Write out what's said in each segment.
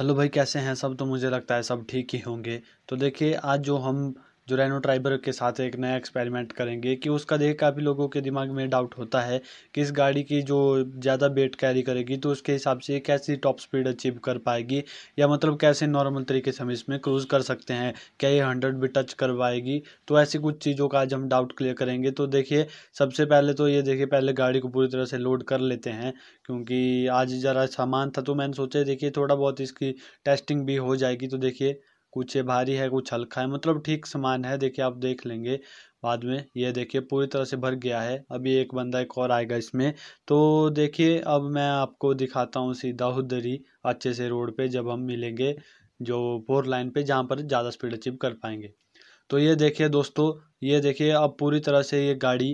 hello भाई कैसे हैं सब तो मुझे लगता है सब ठीक ही होंगे तो देखिए आज जो हम जो रेनो ट्राइबर के साथ एक नया एक्सपेरिमेंट करेंगे कि उसका देख काफ़ी लोगों के दिमाग में डाउट होता है कि इस गाड़ी की जो ज़्यादा वेट कैरी करेगी तो उसके हिसाब से कैसी टॉप स्पीड अचीव कर पाएगी या मतलब कैसे नॉर्मल तरीके से हम इसमें क्रूज़ कर सकते हैं क्या ये हंड्रेड भी टच करवाएगी तो ऐसी कुछ चीज़ों का आज हम डाउट क्लियर करेंगे तो देखिए सबसे पहले तो ये देखिए पहले गाड़ी को पूरी तरह से लोड कर लेते हैं क्योंकि आज ज़रा सामान था तो मैंने सोचा देखिए थोड़ा बहुत इसकी टेस्टिंग भी हो जाएगी तो देखिए कुछ ये भारी है कुछ हल्का है मतलब ठीक समान है देखिए आप देख लेंगे बाद में ये देखिए पूरी तरह से भर गया है अभी एक बंदा एक और आएगा इसमें तो देखिए अब मैं आपको दिखाता हूँ सीधा हुदरी अच्छे से रोड पे जब हम मिलेंगे जो फोर लाइन पे जहाँ पर ज़्यादा स्पीड अचीव कर पाएंगे तो ये देखिए दोस्तों ये देखिए अब पूरी तरह से ये गाड़ी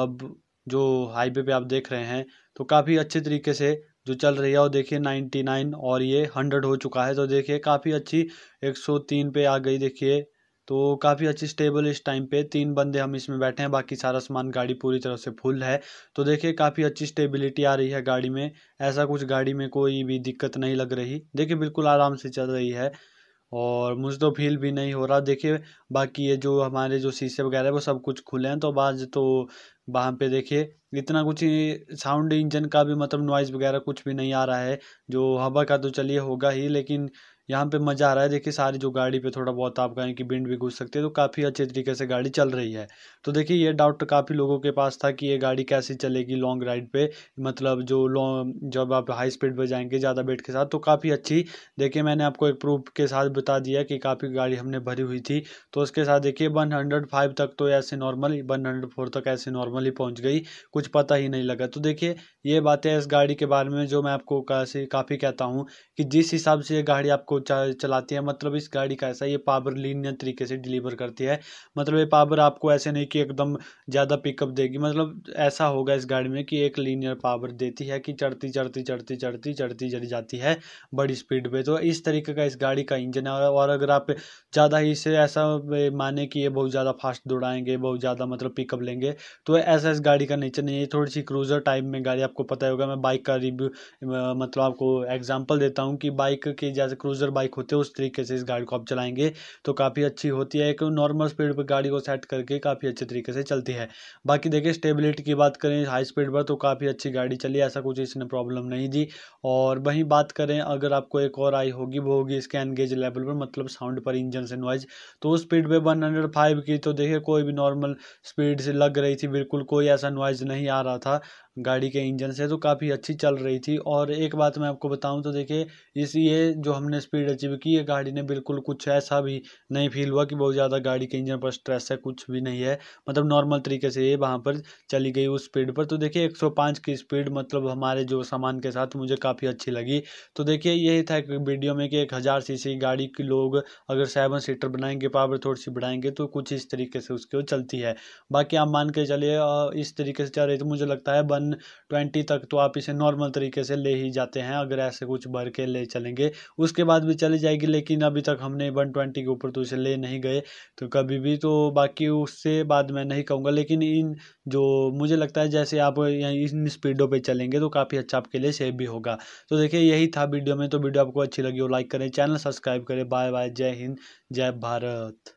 अब जो हाईवे पर आप देख रहे हैं तो काफ़ी अच्छे तरीके से जो चल रही है और देखिए 99 और ये 100 हो चुका है तो देखिए काफ़ी अच्छी 103 पे आ गई देखिए तो काफ़ी अच्छी स्टेबल इस टाइम पे तीन बंदे हम इसमें बैठे हैं बाकी सारा सामान गाड़ी पूरी तरह से फुल है तो देखिए काफ़ी अच्छी स्टेबिलिटी आ रही है गाड़ी में ऐसा कुछ गाड़ी में कोई भी दिक्कत नहीं लग रही देखिए बिल्कुल आराम से चल रही है और मुझे तो फील भी नहीं हो रहा देखिए बाकी ये जो हमारे जो शीशे वगैरह वो सब कुछ खुले हैं तो बाद तो वहाँ पे देखिए इतना कुछ साउंड इंजन का भी मतलब नॉइज़ वगैरह कुछ भी नहीं आ रहा है जो हवा का तो चलिए होगा ही लेकिन यहाँ पे मज़ा आ रहा है देखिए सारी जो गाड़ी पे थोड़ा बहुत आप कहें कि विंड भी घुस सकती है तो काफ़ी अच्छे तरीके से गाड़ी चल रही है तो देखिए ये डाउट काफ़ी लोगों के पास था कि ये गाड़ी कैसी चलेगी लॉन्ग राइड पे मतलब जो लॉन्ग जब आप हाई स्पीड पर जाएंगे ज़्यादा वेट के साथ तो काफ़ी अच्छी देखिए मैंने आपको एक प्रूफ के साथ बता दिया कि काफ़ी गाड़ी हमने भरी हुई थी तो उसके साथ देखिए वन हंड्रेड फाइव तक तो ऐसे नॉर्मल वन हंड्रेड फोर तक ऐसे नॉर्मली पहुँच गई कुछ पता ही नहीं लगा तो देखिए ये बातें इस गाड़ी के बारे में जो मैं आपको काफ़ी कहता हूँ कि जिस हिसाब से ये गाड़ी आपको चलाती है मतलब इस गाड़ी का ऐसा ये पावर लीनियर तरीके से डिलीवर करती है मतलब ये पावर आपको ऐसे नहीं कि एकदम ज़्यादा पिकअप देगी मतलब ऐसा होगा इस गाड़ी में कि एक लीनियर पावर देती है कि चढ़ती चढ़ती चढ़ती चढ़ती चढ़ती चढ़ी जाती है बड़ी स्पीड पर तो इस तरीके का इस गाड़ी का इंजन है और अगर आप ज़्यादा ही इसे ऐसा माने कि ये बहुत ज़्यादा फास्ट दौड़ाएंगे बहुत ज़्यादा मतलब पिकअप लेंगे तो ऐसा इस गाड़ी का नेचर नहीं है थोड़ी सी क्रूज़र टाइप में गाड़ी आपको पता होगा मैं बाइक का रिव्यू मतलब आपको एग्जाम्पल देता हूँ कि बाइक के जैसे क्रूज़र मोटर बाइक होते हैं उस तरीके से इस गाड़ी को आप चलाएंगे तो काफ़ी अच्छी होती है एक नॉर्मल स्पीड पर गाड़ी को सेट करके काफ़ी अच्छे तरीके से चलती है बाकी देखिए स्टेबिलिटी की बात करें हाई स्पीड पर तो काफ़ी अच्छी गाड़ी चली ऐसा कुछ इसने प्रॉब्लम नहीं दी और वहीं बात करें अगर आपको एक और आई होगी वो होगी इसके एनगेज लेवल पर मतलब साउंड पर इंजन से नॉइज तो उस स्पीड पर वन हंड्रेड फाइव की तो देखिए कोई भी नॉर्मल स्पीड से लग रही थी बिल्कुल कोई ऐसा नॉइज़ नहीं आ रहा था गाड़ी के इंजन से तो काफ़ी अच्छी चल रही थी और एक बात मैं आपको बताऊं तो देखिए इस ये जो हमने स्पीड अचीव की है गाड़ी ने बिल्कुल कुछ ऐसा भी नहीं फील हुआ कि बहुत ज़्यादा गाड़ी के इंजन पर स्ट्रेस है कुछ भी नहीं है मतलब नॉर्मल तरीके से ये वहाँ पर चली गई उस स्पीड पर तो देखिए 105 की स्पीड मतलब हमारे जो सामान के साथ मुझे काफ़ी अच्छी लगी तो देखिए यही था वीडियो में कि एक हज़ार सी गाड़ी के लोग अगर सेवन सीटर बनाएंगे पावर थोड़ी सी बढ़ाएंगे तो कुछ इस तरीके से उसकी चलती है बाकी आप मान के चलिए इस तरीके से चल रही तो मुझे लगता है वन ट्वेंटी तक तो आप इसे नॉर्मल तरीके से ले ही जाते हैं अगर ऐसे कुछ भर के ले चलेंगे उसके बाद बाद भी चली जाएगी लेकिन अभी तक हमने वन ट्वेंटी के ऊपर तो इसे ले नहीं गए तो कभी भी तो बाकी उससे बाद मैं नहीं कहूँगा लेकिन इन जो मुझे लगता है जैसे आप इन स्पीडों पे चलेंगे तो काफ़ी अच्छा आपके लिए सेफ भी होगा तो देखिए यही था वीडियो में तो वीडियो आपको अच्छी लगी हो लाइक करें चैनल सब्सक्राइब करें बाय बाय जय हिंद जय भारत